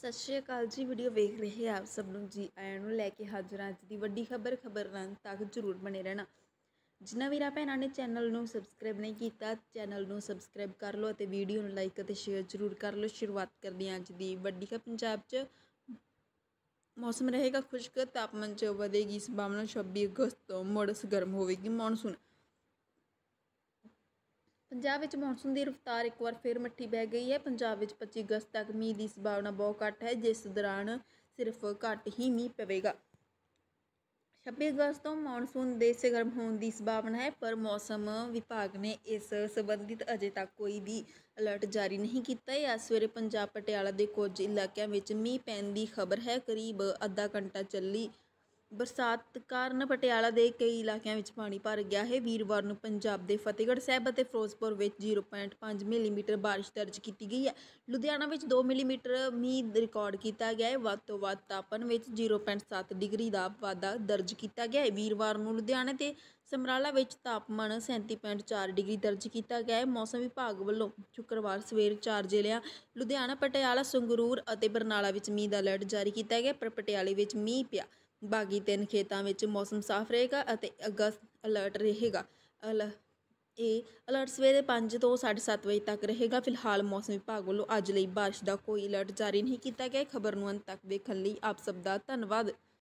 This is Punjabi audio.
ਸਤਿ ਸ਼੍ਰੀ ਅਕਾਲ ਜੀ ਵੀਡੀਓ ਵੇਖ ਰਹੇ ਆਪ ਸਭ ਨੂੰ ਜੀ ਆਇਆਂ ਨੂੰ ਲੈ ਕੇ ਹਾਜ਼ਰ ਅੱਜ ਦੀ ਵੱਡੀ ਖਬਰ ਖਬਰ ਰਾਂ ਤੱਕ ਜ਼ਰੂਰ ਬਣੇ ਰਹਿਣਾ ਜਿਨ੍ਹਾਂ ਵੀਰਾਂ ਭੈਣਾਂ ਨੇ ਚੈਨਲ ਨੂੰ ਸਬਸਕ੍ਰਾਈਬ ਨਹੀਂ ਕੀਤਾ ਚੈਨਲ ਨੂੰ ਸਬਸਕ੍ਰਾਈਬ ਕਰ ਲਓ ਅਤੇ ਵੀਡੀਓ ਨੂੰ ਲਾਈਕ ਅਤੇ ਸ਼ੇਅਰ ਜ਼ਰੂਰ ਕਰ ਲਓ ਸ਼ੁਰੂਆਤ ਕਰਦੇ ਹਾਂ ਅੱਜ ਦੀ ਵੱਡੀ ਖਬਰ ਪੰਜਾਬ 'ਚ ਮੌਸਮ ਰਹੇਗਾ ਖੁਸ਼ਕ ਤਾਪਮਾਨ 'ਚ ਵਧੇਗੀ ਸੰਭਾਵਨਾ 26 ਅਗਸਤ ਤੋਂ ਮੋੜਸ ਗਰਮ ਹੋਵੇਗੀ ਮੌਨਸੂਨ ਪੰਜਾਬ ਵਿੱਚ ਮੌਨਸੂਨ ਦੀ ਰਫ਼ਤਾਰ ਇੱਕ ਵਾਰ ਫਿਰ ਮੱਠੀ ਬਹਿ ਗਈ ਹੈ ਪੰਜਾਬ ਵਿੱਚ 25 ਅਗਸਤ ਤੱਕ ਮੀਂਹ ਦੀ ਸੰਭਾਵਨਾ ਬਹੁਤ ਘੱਟ ਹੈ ਜਿਸ ਦੌਰਾਨ ਸਿਰਫ ਘੱਟ ਹੀ ਮੀਂਹ ਪਵੇਗਾ 26 ਅਗਸਤ ਤੋਂ ਮੌਨਸੂਨ ਦੇ ਸਰਗਰਮ ਹੋਣ ਦੀ ਸੰਭਾਵਨਾ ਹੈ ਪਰ ਮੌਸਮ ਵਿਭਾਗ ਨੇ ਇਸ ਸਬੰਧਿਤ ਅਜੇ ਤੱਕ ਕੋਈ ਵੀ ਅਲਰਟ ਜਾਰੀ ਨਹੀਂ ਕੀਤਾ ਹੈ ਇਸ ਸਵੇਰੇ ਪੰਜਾਬ ਪਟਿਆਲਾ ਦੇ ਕੁਝ ਇਲਾਕਿਆਂ ਵਿੱਚ ਮੀਂਹ ਪੈਣ ਦੀ ਖਬਰ ਹੈ ਕਰੀਬ ਅੱਧਾ ਘੰਟਾ ਚੱਲੀ ਬਰਸਾਤ ਕਾਰਨ ਪਟਿਆਲਾ ਦੇ ਕਈ ਇਲਾਕਿਆਂ ਵਿੱਚ ਪਾਣੀ ਭਰ ਗਿਆ ਹੈ ਵੀਰਵਾਰ ਨੂੰ ਪੰਜਾਬ ਦੇ ਫਤਿਹਗੜ੍ਹ ਸਾਹਿਬ ਅਤੇ ਫਿਰੋਜ਼ਪੁਰ ਵਿੱਚ 0.5 ਮਿਲੀਮੀਟਰ ਬਾਰਿਸ਼ ਦਰਜ ਕੀਤੀ ਗਈ ਹੈ ਲੁਧਿਆਣਾ ਵਿੱਚ 2 ਮਿਲੀਮੀਟਰ ਮੀਂਹ ਰਿਕਾਰਡ ਕੀਤਾ ਗਿਆ ਹੈ ਵੱਧ ਤੋਂ ਵੱਧ ਤਾਪਮਾਨ ਵਿੱਚ 0.7 ਡਿਗਰੀ ਦਾ ਵਾਧਾ ਦਰਜ ਕੀਤਾ ਗਿਆ ਹੈ ਵੀਰਵਾਰ ਨੂੰ ਲੁਧਿਆਣਾ ਤੇ ਸਮਰਾਲਾ ਵਿੱਚ ਤਾਪਮਾਨ 37.4 ਡਿਗਰੀ ਦਰਜ ਕੀਤਾ ਗਿਆ ਹੈ ਮੌਸਮ ਵਿਭਾਗ ਵੱਲੋਂ ਸ਼ੁੱਕਰਵਾਰ ਸਵੇਰ 4 ਜ਼ਿਲ੍ਹਿਆਂ ਲੁਧਿਆਣਾ ਪਟਿਆਲਾ ਸੰਗਰੂਰ ਅਤੇ ਬਰਨਾਲਾ ਵਿੱਚ ਮੀਂਹ ਦਾ ਅਲਰਟ ਜਾਰੀ ਕੀਤਾ ਗਿਆ ਪਰ ਪਟਿਆਲੇ ਵਿੱਚ ਮੀਂਹ ਪਿਆ ਬਾਗੀ ਤਿੰਨ ਖੇਤਾਂ ਵਿੱਚ ਮੌਸਮ ਸਾਫ਼ ਰਹੇਗਾ ਅਤੇ ਅਗਸਤ ਅਲਰਟ ਰਹੇਗਾ ਅਲ ਇਹ ਅਲਰਟ ਸਵੇਰੇ 5 ਤੋਂ 7:30 ਵਜੇ ਤੱਕ ਰਹੇਗਾ ਫਿਲਹਾਲ ਮੌਸਮ ਵਿਭਾਗ ਵੱਲੋਂ ਅੱਜ ਲਈ بارش ਦਾ ਕੋਈ ਅਲਰਟ ਜਾਰੀ ਨਹੀਂ ਕੀਤਾ ਗਿਆ ਖਬਰ ਨੂੰ ਅੰਤ ਤੱਕ ਵੇਖਣ ਲਈ ਆਪ ਸਭ ਦਾ ਧੰਨਵਾਦ